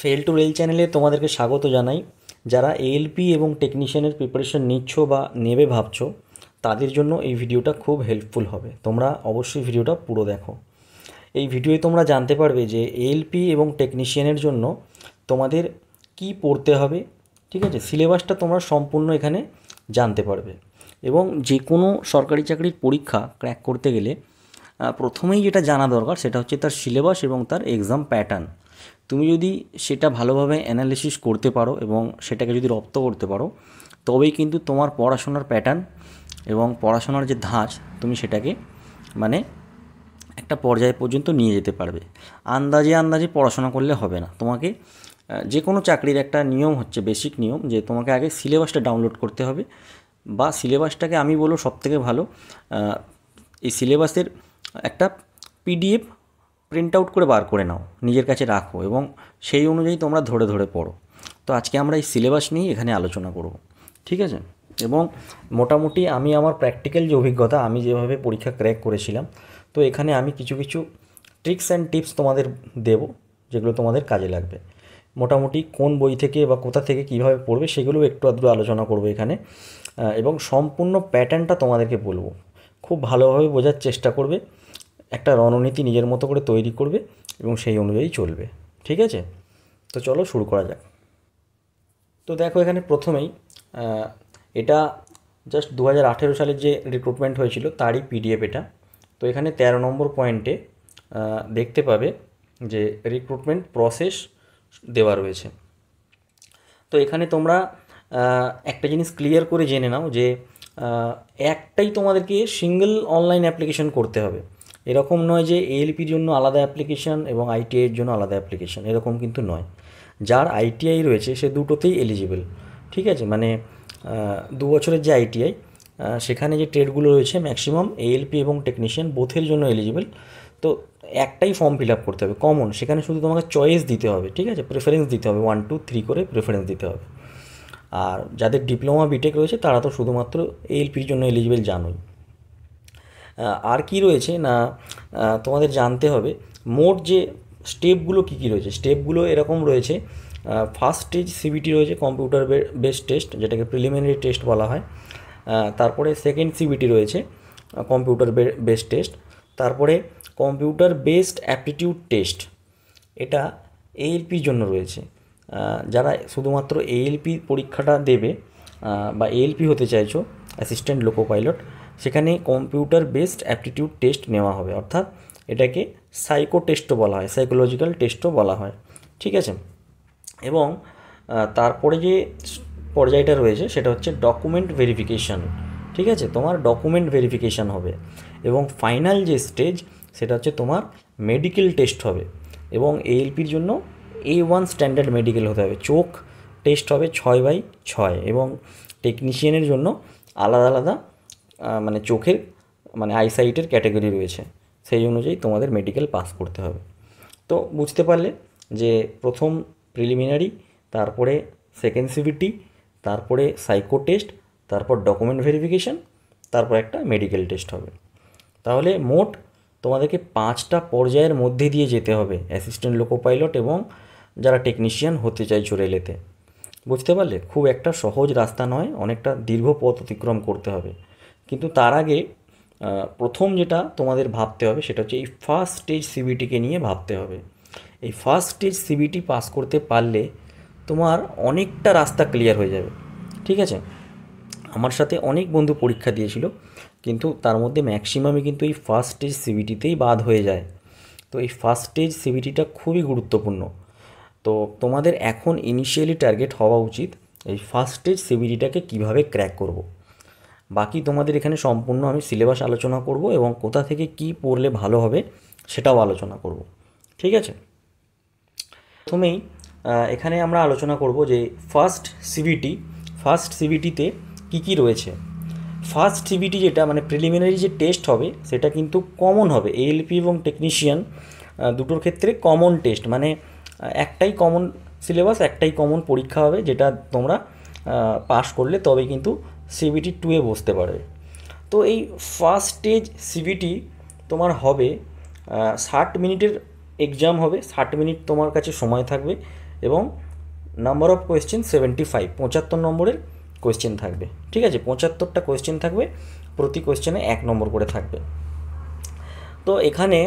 fail to rail চ্যানেলে তোমাদেরকে স্বাগত জানাই যারা এএলপি এবং টেকনিশিয়ানের প্রিপারেশন নিচ্ছ বা নেবে ভাবছ তাদের জন্য এই ভিডিওটা খুব হেল্পফুল হবে তোমরা অবশ্যই ভিডিওটা পুরো দেখো এই ভিডিওয়ে তোমরা জানতে পারবে যে এএলপি এবং টেকনিশিয়ানের জন্য তোমাদের কি পড়তে হবে ঠিক আছে সিলেবাসটা তোমরা সম্পূর্ণ এখানে জানতে পারবে এবং যে কোনো সরকারি চাকরির পরীক্ষা ক্র্যাক করতে গেলে প্রথমেই যেটা জানা দরকার সেটা হচ্ছে তার সিলেবাস এবং তার এক্সাম প্যাটার্ন তুমি যদি সেটা ভালোভাবে অ্যানালিসিস করতে পারো এবং সেটাকে যদি রপ্ত করতে পারো তবেই কিন্তু তোমার পড়াশোনার প্যাটার্ন এবং পড়াশোনার যে ধাঁচ তুমি সেটাকে মানে একটা পর্যায় পর্যন্ত নিয়ে যেতে পারবে আন্দাজে আন্দাজে পড়াশোনা করলে হবে না তোমাকে যে কোনো চাকরির একটা নিয়ম হচ্ছে বেসিক নিয়ম যে তোমাকে আগে সিলেবাসটা ডাউনলোড করতে হবে বা সিলেবাসটাকে আমি সব সবথেকে ভালো এই সিলেবাসের একটা পিডিএফ প্রিন্ট আউট করে বার করে নাও নিজের কাছে রাখো এবং সেই অনুযায়ী তোমরা ধরে ধরে পড়ো তো আজকে আমরা এই সিলেবাস নিয়ে এখানে আলোচনা করব ঠিক আছে এবং মোটামুটি আমি আমার প্র্যাকটিক্যাল যে অভিজ্ঞতা আমি যেভাবে পরীক্ষা ক্র্যাক করেছিলাম তো এখানে আমি কিছু কিছু ট্রিক্স অ্যান্ড টিপস তোমাদের দেব যেগুলো তোমাদের কাজে লাগবে মোটামুটি কোন বই থেকে বা কোথা থেকে কিভাবে পড়বে সেগুলো একটু আধটু আলোচনা করবো এখানে এবং সম্পূর্ণ প্যাটার্নটা তোমাদেরকে বলবো খুব ভালোভাবে বোঝার চেষ্টা করবে একটা রণনীতি নিজের মতো করে তৈরি করবে এবং সেই অনুযায়ী চলবে ঠিক আছে তো চলো শুরু করা যাক তো দেখো এখানে প্রথমেই এটা জাস্ট দু হাজার সালের যে রিক্রুটমেন্ট হয়েছিল তারই পিডিএফ এটা তো এখানে ১৩ নম্বর পয়েন্টে দেখতে পাবে যে রিক্রুটমেন্ট প্রসেস দেওয়া রয়েছে তো এখানে তোমরা একটা জিনিস ক্লিয়ার করে জেনে নাও যে একটাই তোমাদেরকে সিঙ্গেল অনলাইন অ্যাপ্লিকেশন করতে হবে এরকম নয় যে এএলপির জন্য আলাদা অ্যাপ্লিকেশান এবং আইটিআইয়ের জন্য আলাদা অ্যাপ্লিকেশান এরকম কিন্তু নয় যার আইটিআই রয়েছে সে দুটোতেই এলিজিবল ঠিক আছে মানে দু বছরের যে আইটিআই সেখানে যে ট্রেডগুলো রয়েছে ম্যাক্সিমাম এএলপি এবং টেকনিশিয়ান বোথের জন্য এলিজিবল তো একটাই ফর্ম ফিল আপ করতে হবে কমন সেখানে শুধু তোমাকে চয়েস দিতে হবে ঠিক আছে প্রেফারেন্স দিতে হবে ওয়ান টু থ্রি করে প্রেফারেন্স দিতে হবে আর যাদের ডিপ্লোমা বিটেক রয়েছে তারা তো শুধুমাত্র এএলপির জন্য এলিজিবল জানোই আর কি রয়েছে না তোমাদের জানতে হবে মোট যে স্টেপগুলো কী কী রয়েছে স্টেপগুলো এরকম রয়েছে ফার্স্ট স্টেজ সিবিটি রয়েছে কম্পিউটার বেস টেস্ট যেটাকে প্রিলিমিনারি টেস্ট বলা হয় তারপরে সেকেন্ড সিবিটি রয়েছে কম্পিউটার বেস টেস্ট তারপরে কম্পিউটার বেসড অ্যাপটিটিউড টেস্ট এটা এএলপির জন্য রয়েছে যারা শুধুমাত্র এএলপি পরীক্ষাটা দেবে বা এএলপি হতে চাইছো অ্যাসিস্ট্যান্ট লোকো পাইলট সেখানে কম্পিউটার বেসড অ্যাপটিটিউড টেস্ট নেওয়া হবে অর্থাৎ এটাকে সাইকো টেস্টও বলা হয় সাইকোলজিক্যাল টেস্টও বলা হয় ঠিক আছে এবং তারপরে যে পর্যায়টা রয়েছে সেটা হচ্ছে ডকুমেন্ট ভেরিফিকেশান ঠিক আছে তোমার ডকুমেন্ট ভেরিফিকেশান হবে এবং ফাইনাল যে স্টেজ সেটা হচ্ছে তোমার মেডিকেল টেস্ট হবে এবং এএলপির জন্য এ ওয়ান স্ট্যান্ডার্ড মেডিকেল হতে হবে চোখ টেস্ট হবে ছয় বাই ছয় এবং টেকনিশিয়ানের জন্য আলাদা আলাদা মানে চোখের মানে আইসাইটের ক্যাটাগরি রয়েছে সেই অনুযায়ী তোমাদের মেডিকেল পাস করতে হবে তো বুঝতে পারলে যে প্রথম প্রিলিমিনারি তারপরে সেকেন্ড সিভিটি তারপরে সাইকো টেস্ট তারপর ডকুমেন্ট ভেরিফিকেশান তারপর একটা মেডিকেল টেস্ট হবে তাহলে মোট তোমাদেরকে পাঁচটা পর্যায়ের মধ্যে দিয়ে যেতে হবে অ্যাসিস্ট্যান্ট লোকো পাইলট এবং যারা টেকনিশিয়ান হতে চাইছো রেলেতে বুঝতে পারলে খুব একটা সহজ রাস্তা নয় অনেকটা দীর্ঘ পথ অতিক্রম করতে হবে কিন্তু তার আগে প্রথম যেটা তোমাদের ভাবতে হবে সেটা হচ্ছে এই ফার্স্ট স্টেজ সিবিটিকে নিয়ে ভাবতে হবে এই ফার্স্ট স্টেজ সিবিটি পাস করতে পারলে তোমার অনেকটা রাস্তা ক্লিয়ার হয়ে যাবে ঠিক আছে আমার সাথে অনেক বন্ধু পরীক্ষা দিয়েছিল কিন্তু তার মধ্যে ম্যাক্সিমামই কিন্তু এই ফার্স্ট স্টেজ সিবিটিতেই বাদ হয়ে যায় তো এই ফার্স্ট স্টেজ সিবিটিটা খুবই গুরুত্বপূর্ণ তো তোমাদের এখন ইনিশিয়ালি টার্গেট হওয়া উচিত এই ফার্স্ট স্টেজ সিবিটিটাকে কীভাবে ক্র্যাক করবো বাকি তোমাদের এখানে সম্পূর্ণ আমি সিলেবাস আলোচনা করব এবং কোথা থেকে কি পড়লে ভালো হবে সেটাও আলোচনা করব ঠিক আছে প্রথমেই এখানে আমরা আলোচনা করব যে ফার্স্ট সিবিটি ফার্স্ট সিবিটিতে কি কি রয়েছে ফার্স্ট সিবিটি যেটা মানে প্রিলিমিনারি যে টেস্ট হবে সেটা কিন্তু কমন হবে এএলপি এবং টেকনিশিয়ান দুটোর ক্ষেত্রে কমন টেস্ট মানে একটাই কমন সিলেবাস একটাই কমন পরীক্ষা হবে যেটা তোমরা পাশ করলে তবে কিন্তু সিবিটি টুয়ে বসতে পারে তো এই ফার্স্ট স্টেজ সিবিটি তোমার হবে ষাট মিনিটের এক্সাম হবে ষাট মিনিট তোমার কাছে সময় থাকবে এবং number of question seventy five পঁচাত্তর নম্বরের কোয়েশ্চেন থাকবে ঠিক আছে পঁচাত্তরটা কোয়েশ্চেন থাকবে প্রতি কোয়েশ্চেনে এক নম্বর করে থাকবে তো এখানে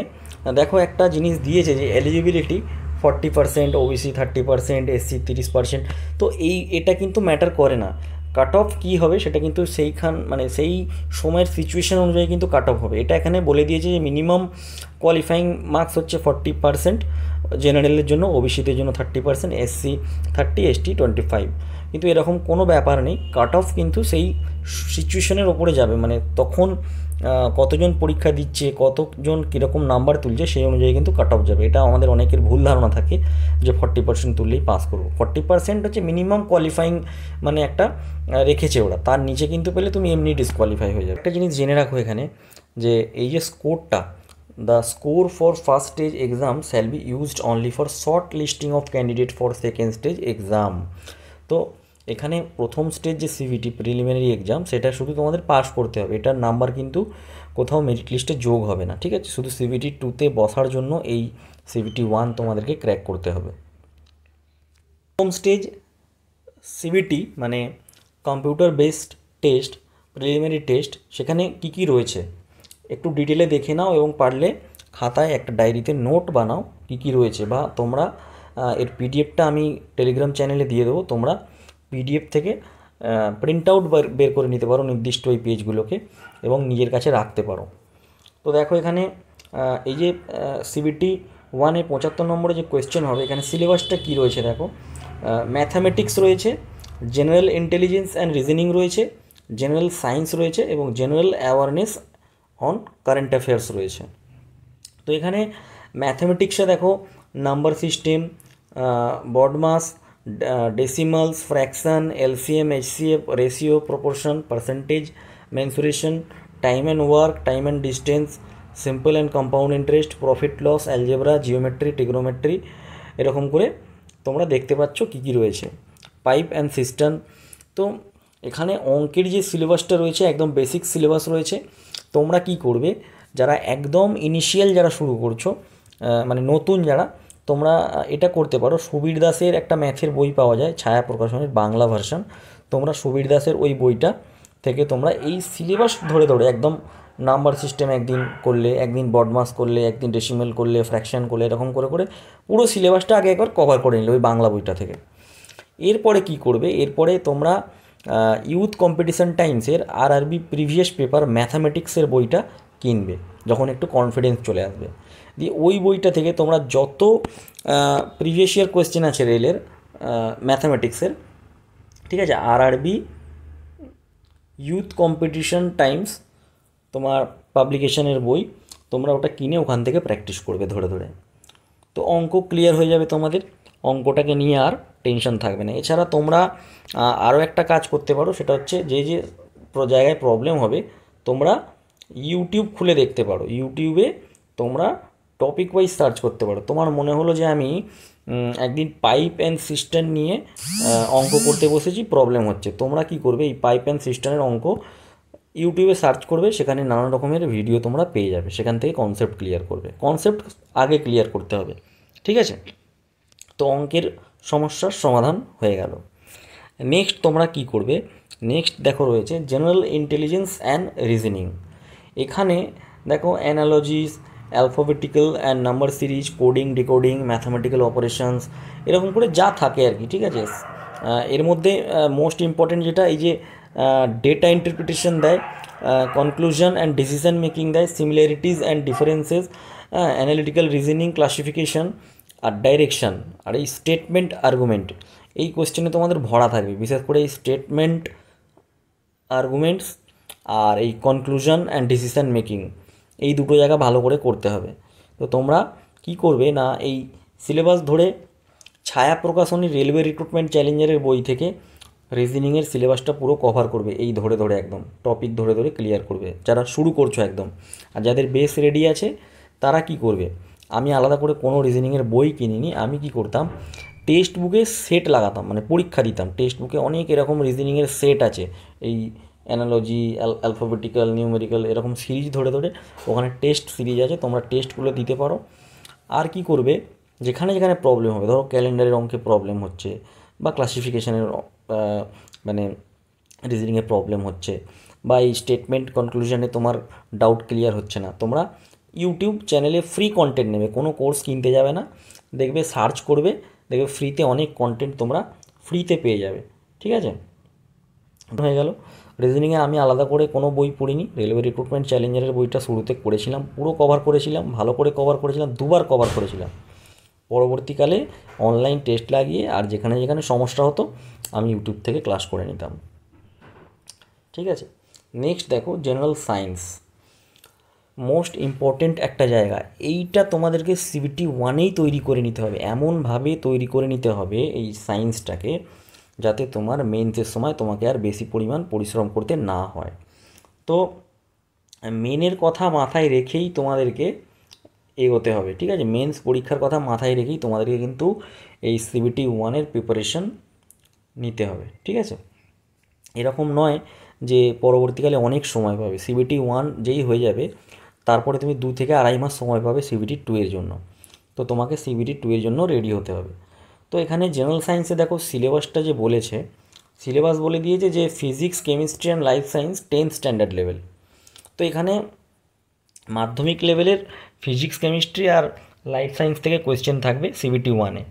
দেখো একটা জিনিস দিয়েছে যে eligibility forty percent OBC thirty percent SC তিরিশ পার্সেন্ট তো এই এটা কিন্তু ম্যাটার করে না কাট অফ কী হবে সেটা কিন্তু সেইখান মানে সেই সময়ের সিচুয়েশান অনুযায়ী কিন্তু কাট অফ হবে এটা এখানে বলে দিয়েছে যে মিনিমাম কোয়ালিফাইং মার্কস হচ্ছে ফর্টি পার্সেন্ট জেনারেলের জন্য ওবিসিদের জন্য thirty percent SC thirty ST twenty five কিন্তু এরকম কোনো ব্যাপার নেই কাট অফ কিন্তু সেই সিচুয়েশনের ওপরে যাবে মানে তখন কতজন পরীক্ষা দিচ্ছে কতজন কীরকম নাম্বার তুলছে সেই অনুযায়ী কিন্তু কাট অফ যাবে এটা আমাদের অনেকের ভুল ধারণা থাকে যে ফর্টি পার্সেন্ট তুললেই পাস করবো ফর্টি পার্সেন্ট হচ্ছে মিনিমাম কোয়ালিফাইং মানে একটা রেখেছে ওরা তার নিচে কিন্তু পেলে তুমি এমনি ডিসকোয়ালিফাই হয়ে যাবে একটা জিনিস জেনে রাখো এখানে যে এই যে স্কোরটা the score for first stage exam shall be used only for short listing of candidate for second stage exam তো এখানে প্রথম স্টেজ যে সিভিটি প্রিলিমিনারি এক্সাম সেটা শুধু তোমাদের পাস করতে হবে এটার নাম্বার কিন্তু কোথাও মেরিট লিস্টে যোগ হবে না ঠিক আছে শুধু সিভিটি টুতে বসার জন্য এই সিভিটি ওয়ান তোমাদেরকে ক্র্যাক করতে হবে প্রথম স্টেজ সিভিটি মানে computer based test preliminary test সেখানে কি কি রয়েছে একটু ডিটেলে দেখে নাও এবং পারলে খাতায় একটা ডায়েরিতে নোট বানাও কি কি রয়েছে বা তোমরা এর পিডিএফটা আমি টেলিগ্রাম চ্যানেলে দিয়ে দেবো তোমরা পিডিএফ থেকে প্রিন্ট আউট বের করে নিতে পারো নির্দিষ্ট ওই পেজগুলোকে এবং নিজের কাছে রাখতে পারো তো দেখো এখানে এই যে সিবিটি ওয়ানে পঁচাত্তর নম্বরে যে কোয়েশ্চেন হবে এখানে সিলেবাসটা কী রয়েছে দেখো ম্যাথামেটিক্স রয়েছে জেনারেল ইন্টেলিজেন্স অ্যান্ড রিজনিং রয়েছে জেনারেল সায়েন্স রয়েছে এবং general awareness on current affairs রয়েছে তো এখানে ম্যাথামেটিক্সে দেখো number system BODMAS decimals, fraction, LCM, HCF, ratio, proportion, percentage, mensuration, time and work, time and distance, simple and compound interest, profit loss, algebra, geometry, trigonometry এরকম করে তোমরা দেখতে পাচ্ছ কি কি রয়েছে পাইপ অ্যান্ড সিস্টেম তো এখানে অঙ্কের যে সিলেবাসটা রয়েছে একদম বেসিক সিলেবাস রয়েছে তোমরা কি করবে যারা একদম ইনিশিয়াল যারা শুরু করছো মানে নতুন যারা তোমরা এটা করতে পারো সুবীর দাসের একটা ম্যাথের বই পাওয়া যায় ছায়া প্রকাশনের বাংলা ভার্সন তোমরা সুবীর দাসের ওই বইটা থেকে তোমরা এই সিলেবাস ধরে ধরে একদম নাম্বার সিস্টেম একদিন করলে একদিন বডমাস করলে একদিন ডেসিমেল করলে ফ্র্যাকশন করলে এরকম করে করে পুরো সিলেবাসটা আগে একবার কভার করে নিলে ওই বাংলা বইটা থেকে এরপরে কি করবে এরপরে তোমরা ইউথ কম্পিটিশান টাইমসের আর আরবি প্রিভিয়াস পেপার ম্যাথামেটিক্সের বইটা কিনবে যখন একটু কনফিডেন্স চলে আসবে দিয়ে ওই বইটা থেকে তোমরা যত প্রিভিয়াস ইয়ার কোয়েশ্চেন আছে রেলের ম্যাথামেটিক্সের ঠিক আছে আর আরবি ইউথ কম্পিটিশন টাইমস তোমার পাবলিকেশনের বই তোমরা ওটা কিনে ওখান থেকে প্র্যাকটিস করবে ধরে ধরে তো অঙ্ক ক্লিয়ার হয়ে যাবে তোমাদের অঙ্কটাকে নিয়ে আর টেনশন থাকবে না এছাড়া তোমরা আরও একটা কাজ করতে পারো সেটা হচ্ছে যে যে জায়গায় প্রবলেম হবে তোমরা ইউটিউব খুলে দেখতে পারো ইউটিউবে তোমরা টপিক ওয়াইজ সার্চ করতে পারো তোমার মনে হলো যে আমি একদিন পাইপ অ্যান্ড সিস্টেম নিয়ে অঙ্ক করতে বসেছি প্রবলেম হচ্ছে তোমরা কি করবে এই পাইপ অ্যান্ড সিস্টেমের অঙ্ক ইউটিউবে সার্চ করবে সেখানে নানা রকমের ভিডিও তোমরা পেয়ে যাবে সেখান থেকে কনসেপ্ট ক্লিয়ার করবে কনসেপ্ট আগে ক্লিয়ার করতে হবে ঠিক আছে তো অঙ্কের সমস্যার সমাধান হয়ে গেল নেক্সট তোমরা কি করবে নেক্সট দেখো রয়েছে জেনারেল ইন্টেলিজেন্স অ্যান্ড রিজনিং এখানে দেখো analogies alphabetical and number series coding decoding mathematical operations এরকম করে যা থাকে আর কি ঠিক আছে এর মধ্যে মোস্ট ইম্পর্টেন্ট যেটা এই যে ডেটা ইন্টারপ্রিটেশন দেয় কনক্লুশন অ্যান্ড ডিসিশন মেকিং দেয় similarities and differences analytical reasoning classification আর ডাইরেকশান আর এই স্টেটমেন্ট আর্গুমেন্ট এই কোশ্চেনে তোমাদের ভরা থাকবে বিশেষ করে এই স্টেটমেন্ট আর্গুমেন্টস আর এই কনক্লুশন অ্যান্ড ডিসিশন মেকিং এই দুটো জায়গা ভালো করে করতে হবে তো তোমরা কি করবে না এই সিলেবাস ধরে ছায়া প্রকাশনী রেলওয়ে রিক্রুটমেন্ট চ্যালেঞ্জারের বই থেকে রিজনিংয়ের সিলেবাসটা পুরো কভার করবে এই ধরে ধরে একদম টপিক ধরে ধরে ক্লিয়ার করবে যারা শুরু করছো একদম আর যাদের বেস রেডি আছে তারা কি করবে আমি আলাদা করে কোনো রিজনিংয়ের বই কিনিনি আমি কি করতাম টেক্সট বুকে সেট লাগাতাম মানে পরীক্ষা দিতাম টেক্সট বুকে অনেক এরকম রিজনিংয়ের সেট আছে এই অ্যানালজি অ্যালফাবেটিক্যাল নিউমেরিক্যাল এরকম সিরিজ ধরে ধরে ওখানে টেস্ট সিরিজ আছে তোমরা টেস্টগুলো দিতে পারো আর কি করবে যেখানে যেখানে প্রবলেম হবে ধরো ক্যালেন্ডারের অঙ্কে প্রবলেম হচ্ছে বা ক্লাসিফিকেশানের মানে রিজনিংয়ে প্রবলেম হচ্ছে বা এই স্টেটমেন্ট কনক্লুশনে তোমার ডাউট ক্লিয়ার হচ্ছে না তোমরা ইউটিউব চ্যানেলে ফ্রি কন্টেন্ট নেবে কোনো কোর্স কিনতে যাবে না দেখবে সার্চ করবে দেখবে ফ্রিতে অনেক কন্টেন্ট তোমরা ফ্রিতে পেয়ে যাবে ঠিক আছে হয়ে গেল রিজনিংয়ে আমি আলাদা করে কোনো বই পড়িনি রেলওয়ে রিক্রুটমেন্ট চ্যালেঞ্জারের বইটা শুরুতে করেছিলাম পুরো কভার করেছিলাম ভালো করে কভার করেছিলাম দুবার কভার করেছিলাম পরবর্তীকালে অনলাইন টেস্ট লাগিয়ে আর যেখানে যেখানে সমস্যা হতো আমি ইউটিউব থেকে ক্লাস করে নিতাম ঠিক আছে নেক্সট দেখো জেনারেল সায়েন্স মোস্ট ইম্পর্টেন্ট একটা জায়গা এইটা তোমাদেরকে সিবিটি ওয়ানেই তৈরি করে নিতে হবে এমনভাবে তৈরি করে নিতে হবে এই সায়েন্সটাকে যাতে তোমার মেনসের সময় তোমাকে আর বেশি পরিমাণ পরিশ্রম করতে না হয় তো মেনের কথা মাথায় রেখেই তোমাদেরকে এগোতে হবে ঠিক আছে মেন্স পরীক্ষার কথা মাথায় রেখেই তোমাদেরকে কিন্তু এই সিবিটি ওয়ানের প্রিপারেশন নিতে হবে ঠিক আছে এরকম নয় যে পরবর্তীকালে অনেক সময় পাবে সিবিটি ওয়ান যেই হয়ে যাবে তারপরে তুমি দু থেকে আড়াই মাস সময় পাবে সিবিটি টু এর জন্য তো তোমাকে সিবিটি টু এর জন্য রেডি হতে হবে তো এখানে জেনারেল সায়েন্সে দেখো সিলেবাসটা যে বলেছে সিলেবাস বলে দিয়েছে যে physics chemistry and life science tenth standard level তো এখানে মাধ্যমিক লেভেলের ফিজিক্স কেমিস্ট্রি আর লাইফ সায়েন্স থেকে কোয়েশ্চেন থাকবে সিবিটি ওয়ানে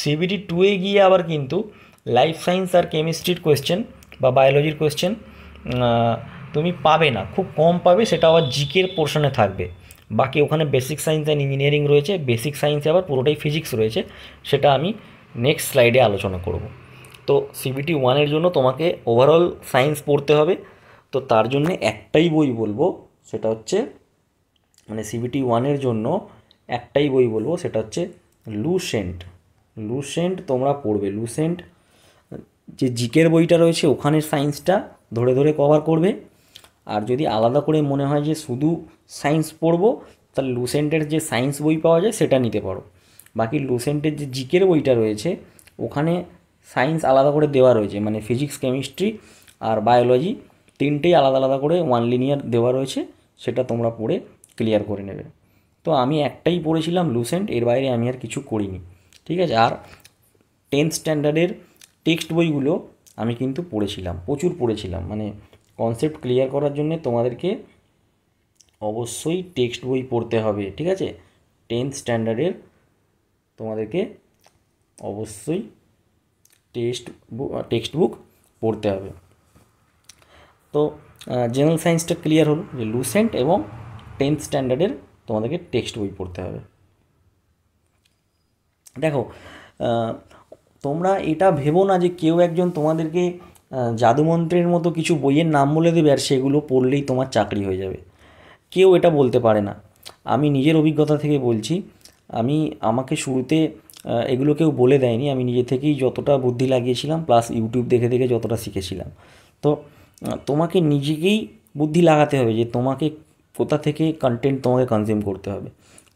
সিবিটি টুয়ে গিয়ে আবার কিন্তু লাইফ সায়েন্স আর কেমিস্ট্রির কোয়েশ্চেন বা বায়োলজির কোয়েশ্চেন তুমি পাবে না খুব কম পাবে সেটা আবার জিকের পোর্শনে থাকবে বাকি ওখানে বেসিক সায়েন্স অ্যান্ড ইঞ্জিনিয়ারিং রয়েছে বেসিক সায়েন্সে আবার পুরোটাই ফিজিক্স রয়েছে সেটা আমি নেক্সট স্লাইডে আলোচনা করব তো সিবিটি ওয়ানের জন্য তোমাকে ওভারঅল সায়েন্স পড়তে হবে তো তার মানে জন্য একটাই বই বলবো সেটা হচ্ছে মানে সিবিটি ওয়ানের জন্য একটাই বই বলবো সেটা হচ্ছে লুসেন্ট লুসেন্ট তোমরা পড়বে লুসেন্ট যে জিকের বইটা রয়েছে ওখানের সায়েন্সটা ধরে ধরে কভার করবে আর যদি আলাদা করে মনে হয় যে শুধু সায়েন্স পড়বো তাহলে লুসেন্টের যে সায়েন্স বই পাওয়া যায় সেটা নিতে পারো বাকি লুসেন্টের যে জিকের বইটা রয়েছে ওখানে সায়েন্স আলাদা করে দেওয়া রয়েছে মানে ফিজিক্স কেমিস্ট্রি আর বায়োলজি তিনটেই আলাদা আলাদা করে ওয়ান লিনিয়ার দেওয়া রয়েছে সেটা তোমরা পড়ে ক্লিয়ার করে নেবে তো আমি একটাই পড়েছিলাম লুসেন্ট এর বাইরে আমি আর কিছু করিনি ঠিক আছে আর টেন্থ স্ট্যান্ডার্ডের টেক্সট বইগুলো আমি কিন্তু পড়েছিলাম প্রচুর পড়েছিলাম মানে কনসেপ্ট ক্লিয়ার করার জন্য তোমাদেরকে অবশ্যই টেক্সট বই পড়তে হবে ঠিক আছে টেন্থ স্ট্যান্ডার্ডের তোমাদেরকে অবশ্যই টেক্সট বুক টেক্সট বুক পড়তে হবে তো জেনারেল সায়েন্সটা ক্লিয়ার হলো যে লুসেন্ট এবং টেন্থ স্ট্যান্ডার্ডের তোমাদেরকে টেক্সট বই পড়তে হবে দেখো তোমরা এটা ভেবো না যে কেউ একজন তোমাদেরকে জাদুমন্ত্রের মতো কিছু বইয়ের নাম বলে দেবে আর সেগুলো পড়লেই তোমার চাকরি হয়ে যাবে কেউ এটা বলতে পারে না আমি নিজের অভিজ্ঞতা থেকে বলছি আমি আমাকে শুরুতে এগুলো কেউ বলে দেয়নি আমি নিজে থেকেই যতটা বুদ্ধি লাগিয়েছিলাম প্লাস ইউটিউব দেখে দেখে যতটা শিখেছিলাম তো তোমাকে নিজেকেই বুদ্ধি লাগাতে হবে যে তোমাকে কোথা থেকে কন্টেন্ট তোমাকে কনজিউম করতে হবে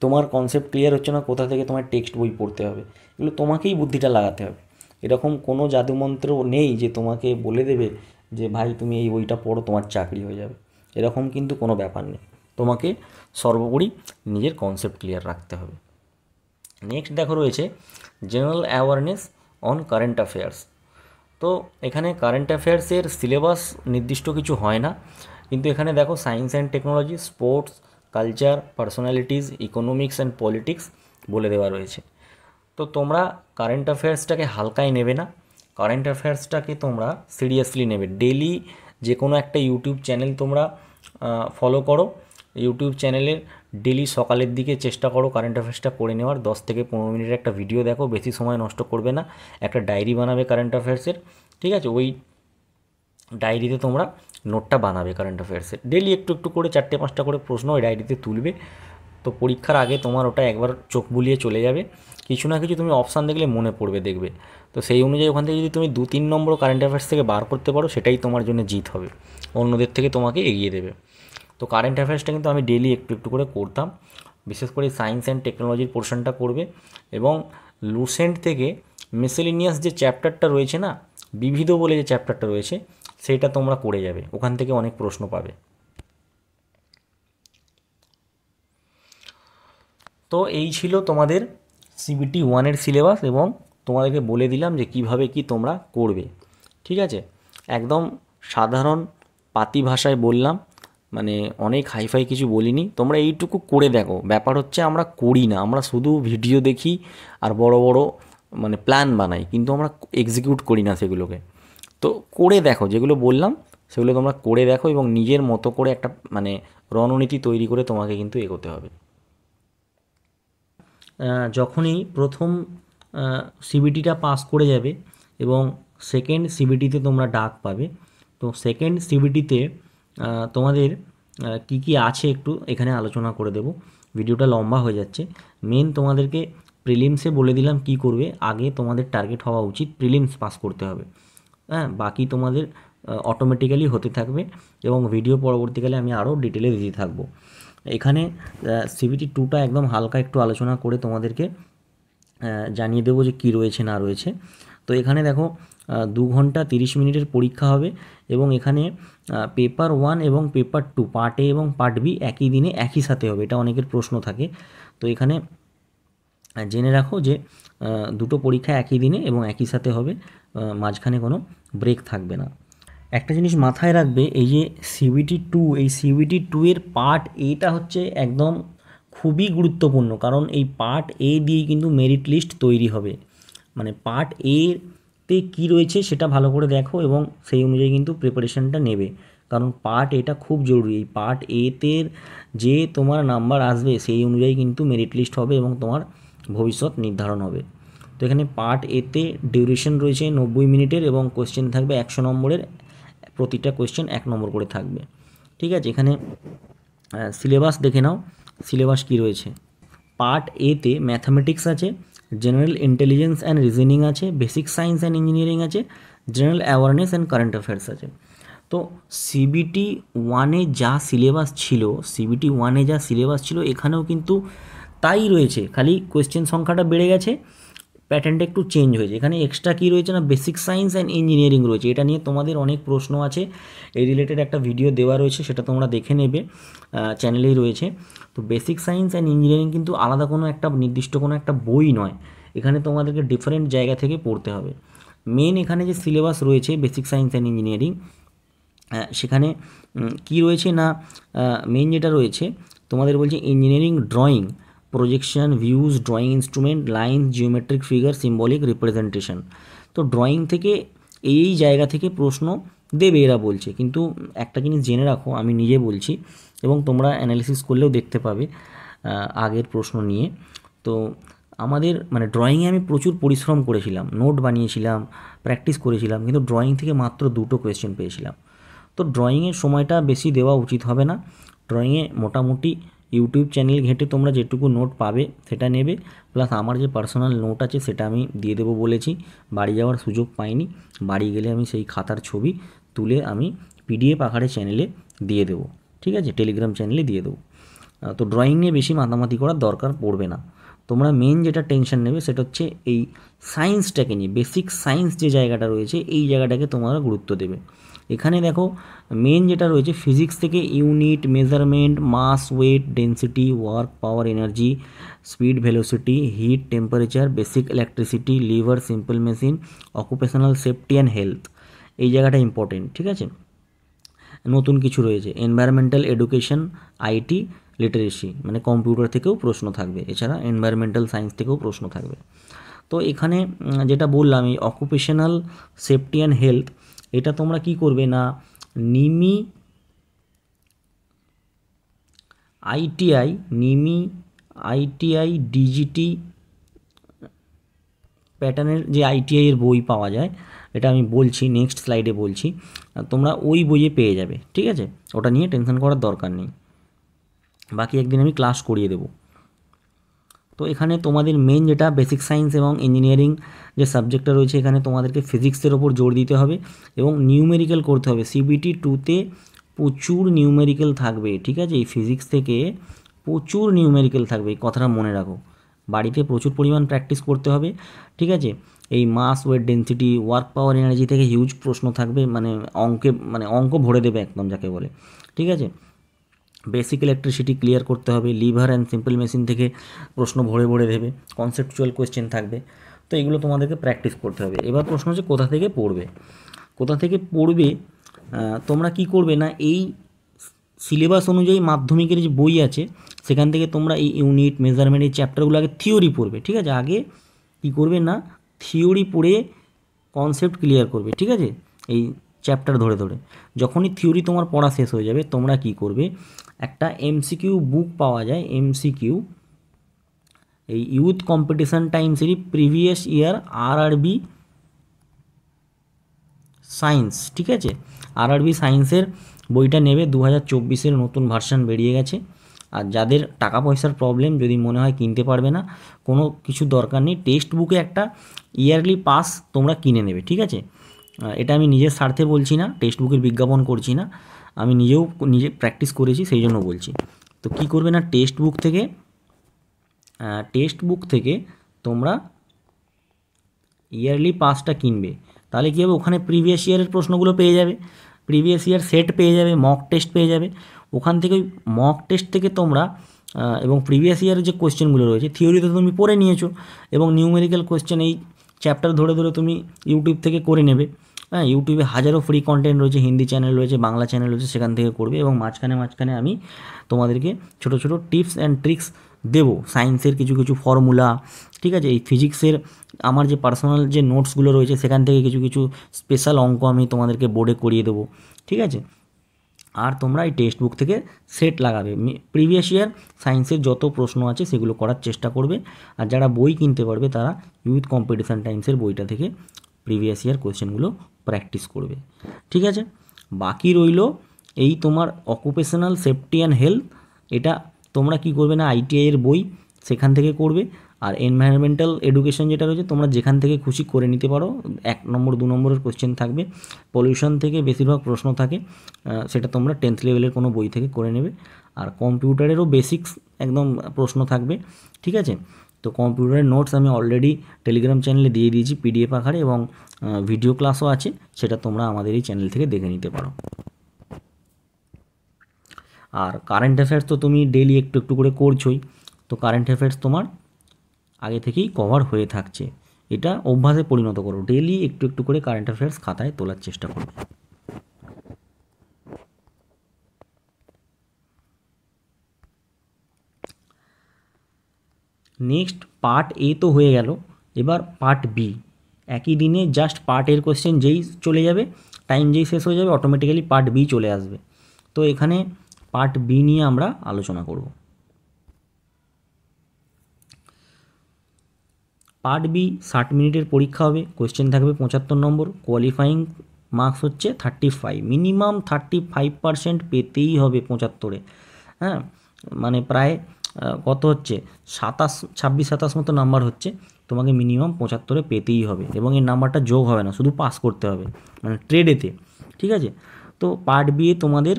তোমার কনসেপ্ট ক্লিয়ার হচ্ছে না কোথা থেকে তোমার টেক্সট বই পড়তে হবে এগুলো তোমাকেই বুদ্ধিটা লাগাতে হবে এরকম কোনো জাদুমন্ত্র নেই যে তোমাকে বলে দেবে যে ভাই তুমি এই বইটা পড়ো তোমার চাকরি হয়ে যাবে এরকম কিন্তু কোনো ব্যাপার নেই তোমাকে সর্বোপরি নিজের কনসেপ্ট ক্লিয়ার রাখতে হবে নেক্সট দেখো রয়েছে general awareness on current affairs তো এখানে কারেন্ট অ্যাফেয়ার্সের সিলেবাস নির্দিষ্ট কিছু হয় না কিন্তু এখানে দেখো science and technology sports culture personalities economics and politics বলে দেওয়া রয়েছে তো তোমরা কারেন্ট অ্যাফেয়ার্সটাকে হালকায় নেবে না কারেন্ট অ্যাফেয়ার্সটাকে তোমরা সিরিয়াসলি নেবে ডেলি যে কোনো একটা ইউটিউব চ্যানেল তোমরা ফলো করো ইউটিউব চ্যানেলের ডেলি সকালের দিকে চেষ্টা করো কারেন্ট অ্যাফেয়ার্সটা করে নেওয়ার দশ থেকে পনেরো মিনিটের একটা ভিডিও দেখো বেশি সময় নষ্ট করবে না একটা ডায়েরি বানাবে কারেন্ট অ্যাফেয়ার্সের ঠিক আছে ওই ডায়েরিতে তোমরা নোটটা বানাবে কারেন্ট অ্যাফেয়ার্সের ডেলি একটু একটু করে চারটে পাঁচটা করে প্রশ্ন ওই ডায়েরিতে তুলবে তো পরীক্ষার আগে তোমার ওটা একবার চোখ বুলিয়ে চলে যাবে কিছু না কিছু তুমি অপশান দেখলে মনে পড়বে দেখবে তো সেই অনুযায়ী ওখান থেকে যদি তুমি দু তিন নম্বর কারেন্ট অ্যাফেয়ার্স থেকে বার করতে পারো সেটাই তোমার জন্য জিত হবে অন্যদের থেকে তোমাকে এগিয়ে দেবে তো কারেন্ট অ্যাফেয়ার্সটা কিন্তু আমি ডেলি একটু একটু করে করতাম বিশেষ করে সায়েন্স অ্যান্ড টেকনোলজির পোর্শনটা করবে এবং লুসেন্ট থেকে মিসেলিনিয়াস যে চ্যাপ্টারটা রয়েছে না বিবিধ বলে যে চ্যাপ্টারটা রয়েছে সেটা তোমরা করে যাবে ওখান থেকে অনেক প্রশ্ন পাবে তো এই ছিল তোমাদের সিবিটি ওয়ানের সিলেবাস এবং তোমাদেরকে বলে দিলাম যে কিভাবে কি তোমরা করবে ঠিক আছে একদম সাধারণ পাতি ভাষায় বললাম মানে অনেক হাইফাই কিছু বলিনি তোমরা এইটুকু করে দেখো ব্যাপার হচ্ছে আমরা করি না আমরা শুধু ভিডিও দেখি আর বড় বড় মানে প্ল্যান বানাই কিন্তু আমরা এক্সিকিউট করি না সেগুলোকে তো করে দেখো যেগুলো বললাম সেগুলো তোমরা করে দেখো এবং নিজের মতো করে একটা মানে রণনীতি তৈরি করে তোমাকে কিন্তু এগোতে হবে যখনই প্রথম সিবিটিটা পাস করে যাবে এবং সেকেন্ড সিবিটিতে তোমরা ডাক পাবে তো সেকেন্ড সিবিটিতে তোমাদের কি কি আছে একটু এখানে আলোচনা করে দেব ভিডিওটা লম্বা হয়ে যাচ্ছে মেন তোমাদেরকে প্রিলিমসে বলে দিলাম কি করবে আগে তোমাদের টার্গেট হওয়া উচিত প্রিলিমস পাস করতে হবে হ্যাঁ বাকি তোমাদের অটোমেটিক্যালি হতে থাকবে এবং ভিডিও পরবর্তীকালে আমি আরও ডিটেলে দিতে থাকবো এখানে সিবিটি টুটা একদম হালকা একটু আলোচনা করে তোমাদেরকে জানিয়ে দেবো যে কি রয়েছে না রয়েছে তো এখানে দেখো দু ঘন্টা তিরিশ মিনিটের পরীক্ষা হবে এবং এখানে পেপার ওয়ান এবং পেপার টু পার্ট এ এবং পার্ট বি একই দিনে একই সাথে হবে এটা অনেকের প্রশ্ন থাকে তো এখানে জেনে রাখো যে দুটো পরীক্ষা একই দিনে এবং একই সাথে হবে মাঝখানে কোনো ব্রেক থাকবে না একটা জিনিস মাথায় রাখবে এই যে সিবিটি টু এই সিবিটি টু এর পার্ট এটা হচ্ছে একদম খুবই গুরুত্বপূর্ণ কারণ এই পার্ট এ দিয়েই কিন্তু মেরিট লিস্ট তৈরি হবে মানে পার্ট এর তে কি রয়েছে সেটা ভালো করে দেখো এবং সেই অনুযায়ী কিন্তু প্রিপারেশানটা নেবে কারণ পার্ট এটা খুব জরুরি এই পার্ট এতে যে তোমার নাম্বার আসবে সেই অনুযায়ী কিন্তু মেরিট লিস্ট হবে এবং তোমার ভবিষ্যৎ নির্ধারণ হবে তো এখানে পার্ট এতে ডিউরেশন রয়েছে নব্বই মিনিটের এবং কোয়েশ্চেন থাকবে একশো নম্বরের প্রতিটা কোয়েশ্চেন এক নম্বর করে থাকবে ঠিক আছে এখানে সিলেবাস দেখে নাও সিলেবাস কি রয়েছে পার্ট এতে ম্যাথামেটিক্স আছে জেনারেল ইন্টেলিজেন্স অ্যান্ড রিজনিং আছে বেসিক সায়েন্স অ্যান্ড ইঞ্জিনিয়ারিং আছে general awareness and current affairs আছে তো সিবিটি ওয়ানে যা সিলেবাস ছিল সিবিটি ওয়ানে যা সিলেবাস ছিল এখানেও কিন্তু তাই রয়েছে খালি কোয়েশ্চেন সংখ্যাটা বেড়ে গেছে প্যাটার্নটা একটু চেঞ্জ হয়েছে এখানে এক্সট্রা কী রয়েছে না বেসিক সায়েন্স অ্যান্ড ইঞ্জিনিয়ারিং রয়েছে এটা নিয়ে তোমাদের অনেক প্রশ্ন আছে এই রিলেটেড একটা ভিডিও দেওয়া রয়েছে সেটা তোমরা দেখে নেবে চ্যানেলেই রয়েছে তো বেসিক সায়েন্স অ্যান্ড ইঞ্জিনিয়ারিং কিন্তু আলাদা কোনো একটা নির্দিষ্ট কোনো একটা বই নয় এখানে তোমাদেরকে ডিফারেন্ট জায়গা থেকে পড়তে হবে মেন এখানে যে সিলেবাস রয়েছে বেসিক সায়েন্স অ্যান্ড ইঞ্জিনিয়ারিং সেখানে কি রয়েছে না মেন যেটা রয়েছে তোমাদের বলছে engineering drawing projection views drawing instrument line geometric figure symbolic representation তো ড্রয়িং থেকে এই জায়গা থেকে প্রশ্ন দেবে এরা বলছে কিন্তু একটা জিনিস জেনে রাখো আমি নিজে বলছি এবং তোমরা অ্যানালিসিস করলেও দেখতে পাবে আগের প্রশ্ন নিয়ে তো আমাদের মানে ড্রয়িংয়ে আমি প্রচুর পরিশ্রম করেছিলাম নোট বানিয়েছিলাম প্র্যাকটিস করেছিলাম কিন্তু ড্রয়িং থেকে মাত্র দুটো কোয়েশ্চেন পেয়েছিলাম তো ড্রয়িংয়ের সময়টা বেশি দেওয়া উচিত হবে না ড্রয়িংয়ে মোটামুটি ইউটিউব চ্যানেল ঘেঁটে তোমরা যেটুকু নোট পাবে সেটা নেবে প্লাস আমার যে পার্সোনাল নোট আছে সেটা আমি দিয়ে দেবো বলেছি বাড়ি যাওয়ার সুযোগ পাইনি বাড়ি গেলে আমি সেই খাতার ছবি তুলে আমি পিডিএফ আকারে চ্যানেলে দিয়ে দেবো ঠিক আছে টেলিগ্রাম চ্যানেলে দিয়ে দেবো তো ড্রয়িং নিয়ে বেশি মাতামাতি করার দরকার পড়বে না তোমরা মেন যেটা টেনশন নেবে সেটা হচ্ছে এই সায়েন্সটাকে নিয়ে বেসিক সায়েন্স যে জায়গাটা রয়েছে এই জায়গাটাকে তোমরা গুরুত্ব দেবে এখানে দেখো মেইন যেটা রয়েছে ফিজিক্স থেকে unit measurement mass weight density work power energy speed velocity heat temperature basic electricity lever simple machine occupational safety and health এই জায়গাটা ইম্পর্টেন্ট ঠিক আছে নতুন কিছু রয়েছে এনवायरमेंटাল এডুকেশন আইটি লিটারেসি মানে কম্পিউটার থেকেও প্রশ্ন থাকবে এছাড়া এনवायरमेंटাল সায়েন্স থেকেও প্রশ্ন থাকবে তো এখানে যেটা বললাম এই অকুপেশনাল সেফটি এন্ড হেলথ এটা তোমরা কি করবে না নিমি আইটিআই নিমি আইটিআই ডিজিটি প্যাটার্নের যে আইটিআইয়ের বই পাওয়া যায় এটা আমি বলছি নেক্সট স্লাইডে বলছি তোমরা ওই বইয়ে পেয়ে যাবে ঠিক আছে ওটা নিয়ে টেনশন করার দরকার নেই বাকি একদিন আমি ক্লাস করিয়ে দেবো তো এখানে তোমাদের মেন যেটা বেসিক সায়েন্স এবং ইঞ্জিনিয়ারিং যে সাবজেক্টটা রয়েছে এখানে তোমাদেরকে ফিজিক্সের ওপর জোর দিতে হবে এবং নিউমেরিক্যাল করতে হবে সিবিটি টুতে প্রচুর নিউমেরিক্যাল থাকবে ঠিক আছে এই ফিজিক্স থেকে প্রচুর নিউমেরিক্যাল থাকবে এই কথাটা মনে রাখো বাড়িতে প্রচুর পরিমাণ প্র্যাকটিস করতে হবে ঠিক আছে এই mass weight density work power energy থেকে হিউজ প্রশ্ন থাকবে মানে অঙ্কে মানে অঙ্ক ভরে দেবে একদম যাকে বলে ঠিক আছে বেসিক ইলেকট্রিসিটি ক্লিয়ার করতে হবে লিভার অ্যান্ড সিম্পল মেশিন থেকে প্রশ্ন ভরে ভরে দেবে কনসেপচুয়াল কোয়েশ্চেন থাকবে তো এগুলো তোমাদেরকে প্র্যাকটিস করতে হবে এবার প্রশ্ন হচ্ছে কোথা থেকে পড়বে কোথা থেকে পড়বে তোমরা কি করবে না এই সিলেবাস অনুযায়ী মাধ্যমিকের যে বই আছে সেখান থেকে তোমরা এই ইউনিট মেজারমেন্ট এই চ্যাপ্টারগুলো আগে থিওরি পড়বে ঠিক আছে আগে কী করবে না থিওরি পড়ে কনসেপ্ট ক্লিয়ার করবে ঠিক আছে এই চ্যাপ্টার ধরে ধরে যখনই থিওরি তোমার পড়া শেষ হয়ে যাবে তোমরা কি করবে একটা এমসিকিউ বুক পাওয়া যায় এমসিকিউ এই ইউথ কম্পিটিশন টাইম সিরি previous year RRB science ঠিক আছে আর আরবি সায়েন্সের বইটা নেবে দু হাজার চব্বিশের নতুন ভার্সান বেরিয়ে গেছে আর যাদের টাকা পয়সার প্রবলেম যদি মনে হয় কিনতে পারবে না কোনো কিছু দরকার নেই টেক্সট বুকে একটা ইয়ারলি পাস তোমরা কিনে নেবে ঠিক আছে এটা আমি নিজের স্বার্থে বলছি না টেক্সট বুকের বিজ্ঞাপন করছি না আমি নিজেও নিজে প্র্যাকটিস করেছি সেই জন্য বলছি তো কি করবে না টেক্সট বুক থেকে টেক্সট বুক থেকে তোমরা ইয়ারলি পাসটা কিনবে তাহলে কী হবে ওখানে প্রিভিয়াস ইয়ারের প্রশ্নগুলো পেয়ে যাবে প্রিভিয়াস ইয়ার সেট পেয়ে যাবে মক টেস্ট পেয়ে যাবে ওখান থেকে ওই মক টেস্ট থেকে তোমরা এবং প্রিভিয়াস ইয়ারের যে কোয়েশ্চেনগুলো রয়েছে থিওরি তো তুমি পড়ে নিয়েছো এবং নিউমেরিক্যাল কোয়েশ্চেন এই চ্যাপ্টার ধরে ধরে তুমি ইউটিউব থেকে করে নেবে হ্যাঁ ইউটিউবে হাজারো ফ্রি কন্টেন্ট রয়েছে হিন্দি চ্যানেল রয়েছে বাংলা চ্যানেল রয়েছে সেখান থেকে করবে এবং মাঝখানে মাঝখানে আমি তোমাদেরকে ছোট ছোট টিপস অ্যান্ড ট্রিক্স দেবো সায়েন্সের কিছু কিছু ফর্মুলা ঠিক আছে এই ফিজিক্সের আমার যে পার্সোনাল যে নোটসগুলো রয়েছে সেখান থেকে কিছু কিছু স্পেশাল অঙ্ক আমি তোমাদেরকে বোর্ডে করিয়ে দেবো ঠিক আছে আর তোমরা এই টেক্সট বুক থেকে সেট লাগাবে প্রিভিয়াস ইয়ার সায়েন্সের যত প্রশ্ন আছে সেগুলো করার চেষ্টা করবে আর যারা বই কিনতে পারবে তারা ইউথ কম্পিটিশান টাইমসের বইটা থেকে প্রিভিয়াস ইয়ার কোয়েশ্চেনগুলো প্র্যাকটিস করবে ঠিক আছে বাকি রইল এই তোমার অকুপেশনাল সেফটি অ্যান্ড হেলথ এটা তোমরা কি করবে না আইটিআইয়ের বই সেখান থেকে করবে আর এনভায়রনমেন্টাল এডুকেশন যেটা রয়েছে তোমরা যেখান থেকে খুশি করে নিতে পারো এক নম্বর দু নম্বরের কোশ্চেন থাকবে পলিউশন থেকে বেশিরভাগ প্রশ্ন থাকে সেটা তোমরা টেন্থ লেভেলের কোনো বই থেকে করে নেবে আর কম্পিউটারেরও বেসিক্স একদম প্রশ্ন থাকবে ঠিক আছে তো কম্পিউটারের নোটস আমি অলরেডি টেলিগ্রাম চ্যানেলে দিয়ে দিয়েছি পিডিএফ আকারে এবং ভিডিও ক্লাসও আছে সেটা তোমরা আমাদের এই চ্যানেল থেকে দেখে নিতে পারো আর কারেন্ট অ্যাফেয়ার্স তো তুমি ডেলি একটু একটু করে করছোই তো কারেন্ট অ্যাফেয়ার্স তোমার আগে থেকেই কভার হয়ে থাকছে এটা অভ্যাসে পরিণত করো ডেলি একটু একটু করে কারেন্ট অ্যাফেয়ার্স খাতায় তোলার চেষ্টা করো নেক্সট পার্ট এ তো হয়ে গেল এবার পার্ট বি একই দিনে জাস্ট পার্ট এর কোয়েশ্চেন যেই চলে যাবে টাইম যেই শেষ হয়ে যাবে অটোমেটিক্যালি পার্ট বি চলে আসবে তো এখানে পার্ট বি নিয়ে আমরা আলোচনা করবো পার্ট বি ষাট মিনিটের পরীক্ষা হবে কোয়েশ্চেন থাকবে পঁচাত্তর নম্বর কোয়ালিফাইং মার্কস হচ্ছে thirty five minimum thirty five percent পেতেই হবে পঁচাত্তরে হ্যাঁ মানে প্রায় কত হচ্ছে সাতাশ ছাব্বিশ সাতাশ মতো নাম্বার হচ্ছে তোমাকে মিনিমাম পঁচাত্তরে পেতেই হবে এবং এই নাম্বারটা যোগ হবে না শুধু পাস করতে হবে মানে ট্রেডেতে ঠিক আছে তো পার্ট বিয়ে তোমাদের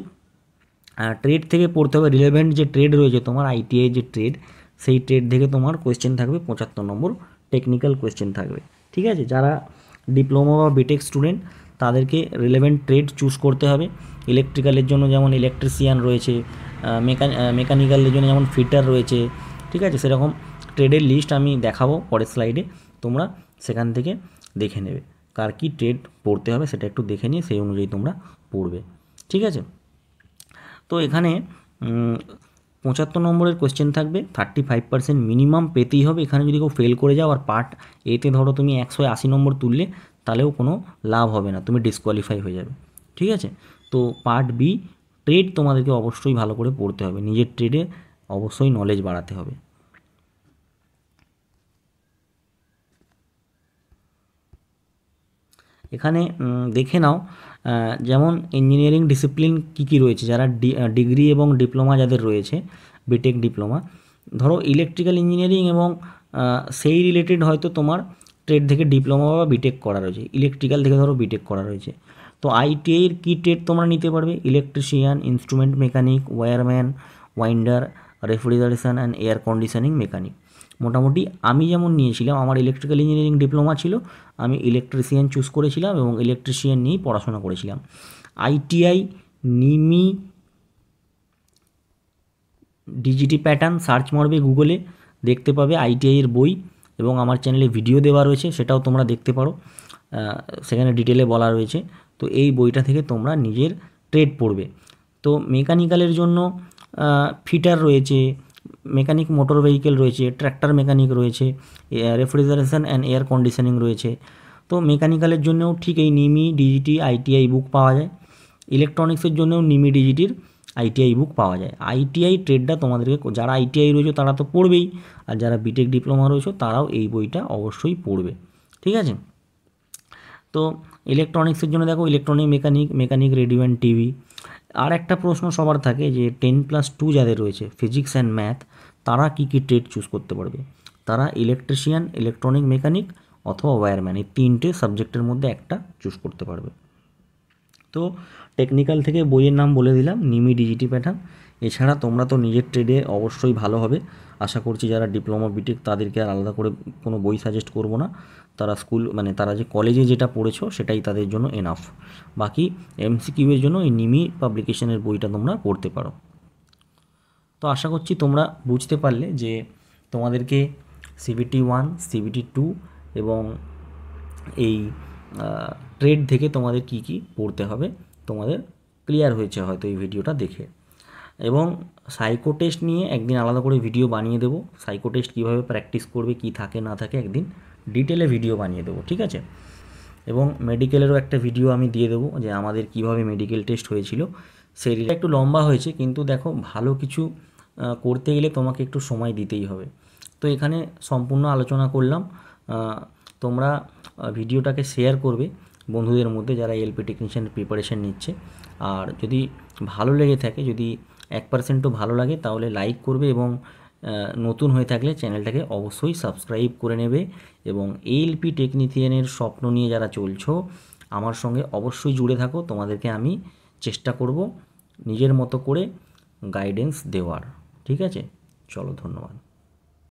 ট্রেড থেকে পড়তে হবে রিলেভেন্ট যে ট্রেড রয়েছে তোমার আইটিআই যে ট্রেড সেই ট্রেড থেকে তোমার কোয়েশ্চেন থাকবে পঁচাত্তর নম্বর টেকনিক্যাল কোয়েশ্চেন থাকবে ঠিক আছে যারা ডিপ্লোমা বা বিটেক স্টুডেন্ট তাদেরকে রিলেভেন্ট ট্রেড চুজ করতে হবে ইলেকট্রিক্যালের জন্য যেমন ইলেকট্রিশিয়ান রয়েছে মেকানিক্যালের জন্য যেমন ফিটার রয়েছে ঠিক আছে সেরকম ট্রেডের লিস্ট আমি দেখাবো পরের স্লাইডে তোমরা সেখান থেকে দেখে নেবে কার কী ট্রেড পড়তে হবে সেটা একটু দেখে নিয়ে সেই অনুযায়ী তোমরা পড়বে ঠিক আছে তো এখানে পঁচাত্তর নম্বরের কোয়েশ্চেন থাকবে থার্টি ফাইভ পার্সেন্ট মিনিমাম পেতেই হবে এখানে যদি কেউ ফেল করে যাও আর পার্ট এতে ধরো তুমি একশো আশি নম্বর তুললে তাহলেও কোনো লাভ হবে না তুমি ডিসকোয়ালিফাই হয়ে যাবে ঠিক আছে তো পার্ট বি ট্রেড তোমাদেরকে অবশ্যই ভালো করে পড়তে হবে নিজের ট্রেডে অবশ্যই নলেজ বাড়াতে হবে এখানে দেখে নাও যেমন ইঞ্জিনিয়ারিং ডিসিপ্লিন কী কী রয়েছে যারা ডিগ্রি এবং ডিপ্লোমা যাদের রয়েছে বিটেক ডিপ্লোমা ধরো ইলেকট্রিক্যাল ইঞ্জিনিয়ারিং এবং সেই রিলেটেড হয়তো তোমার ট্রেড থেকে ডিপ্লোমা বা বিটেক করা রয়েছে ইলেকট্রিক্যাল থেকে ধরো বিটেক করা রয়েছে তো আইটিআইয়ের কী ট্রেড তোমরা নিতে পারবে electrician instrument mechanic wireman winder refrigeration and air conditioning mechanic মোটামুটি আমি যেমন নিয়েছিলাম আমার ইলেকট্রিক্যাল ইঞ্জিনিয়ারিং ডিপ্লোমা ছিল আমি ইলেকট্রিশিয়ান চুজ করেছিলাম এবং ইলেকট্রিশিয়ান নিয়েই পড়াশোনা করেছিলাম ITI NIMI DGT pattern search মারবে গুগলে দেখতে পাবে আইটিআইয়ের বই এবং আমার চ্যানেলে ভিডিও দেওয়া রয়েছে সেটাও তোমরা দেখতে পারো সেখানে ডিটেলে বলা রয়েছে তো এই বইটা থেকে তোমরা নিজের ট্রেড পড়বে তো মেকানিক্যালের জন্য ফিটার রয়েছে মেকানিক মোটর ভেহিকেল রয়েছে ট্র্যাক্টর মেকানিক রয়েছে রেফ্রিজারেশন অ্যান্ড এয়ার কন্ডিশনিং রয়েছে তো মেকানিক্যালের জন্যও ঠিক এই নিমি ডিজিটি আইটিআই বুক পাওয়া যায় ইলেকট্রনিক্সের জন্যও নিমি ডিজিটির আইটিআই বুক পাওয়া যায় আইটিআই ট্রেডটা তোমাদেরকে যারা আইটিআই রয়েছে তারা তো পড়বেই আর যারা বিটেক ডিপ্লোমা রয়েছে তারাও এই বইটা অবশ্যই পড়বে ঠিক আছে তো ইলেকট্রনিক্সের জন্য দেখো electronic mechanic mechanic radio and TV আর একটা প্রশ্ন সবার থাকে যে টেন প্লাস টু যাদের রয়েছে ফিজিক্স অ্যান্ড ম্যাথ তারা কি কী ট্রেড চুজ করতে পারবে তারা ইলেকট্রিশিয়ান ইলেকট্রনিক মেকানিক অথবা ওয়্যারম্যান এই তিনটে সাবজেক্টের মধ্যে একটা চুজ করতে পারবে তো টেকনিক্যাল থেকে বইয়ের নাম বলে দিলাম নিমি ডিজিটি প্যাটার্ন এছাড়া তোমরা তো নিজের ট্রেডে অবশ্যই ভালো হবে আশা করছি যারা ডিপ্লোমা বিটেক তাদেরকে আর আলাদা করে কোনো বই সাজেস্ট করবো না তারা স্কুল মানে তারা যে কলেজে যেটা পড়েছো সেটাই তাদের জন্য এনাফ বাকি এমসিকিউয়ের জন্য এই নিমি পাবলিকেশনের বইটা তোমরা পড়তে পারো তো আশা করছি তোমরা বুঝতে পারলে যে তোমাদেরকে সিবিটি ওয়ান সিবিটি টু এবং এই ট্রেড থেকে তোমাদের কি কি পড়তে হবে তোমাদের ক্লিয়ার হয়েছে হয়তো এই ভিডিওটা দেখে এবং সাইকো টেস্ট নিয়ে একদিন আলাদা করে ভিডিও বানিয়ে দেবো সাইকো টেস্ট কীভাবে প্র্যাকটিস করবে কি থাকে না থাকে একদিন ডিটেলে ভিডিও বানিয়ে দেবো ঠিক আছে এবং মেডিকেলেরও একটা ভিডিও আমি দিয়ে দেবো যে আমাদের কিভাবে মেডিকেল টেস্ট হয়েছিল সেই একটু লম্বা হয়েছে কিন্তু দেখো ভালো কিছু করতে গেলে তোমাকে একটু সময় দিতেই হবে তো এখানে সম্পূর্ণ আলোচনা করলাম তোমরা ভিডিওটাকে শেয়ার করবে বন্ধুদের মধ্যে যারা এলপি টেকনিশিয়ান প্রিপারেশান নিচ্ছে আর যদি ভালো লেগে থাকে যদি এক পার্সেন্টও ভালো লাগে তাহলে লাইক করবে এবং নতুন হয়ে থাকলে চ্যানেলটাকে অবশ্যই সাবস্ক্রাইব করে নেবে এবং এলপি টেকনিথিয়ানের স্বপ্ন নিয়ে যারা চলছো আমার সঙ্গে অবশ্যই জুড়ে থাকো তোমাদেরকে আমি চেষ্টা করব নিজের মতো করে গাইডেন্স দেওয়ার ঠিক আছে চলো ধন্যবাদ